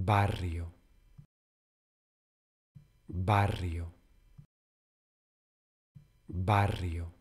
barrio, barrio, barrio.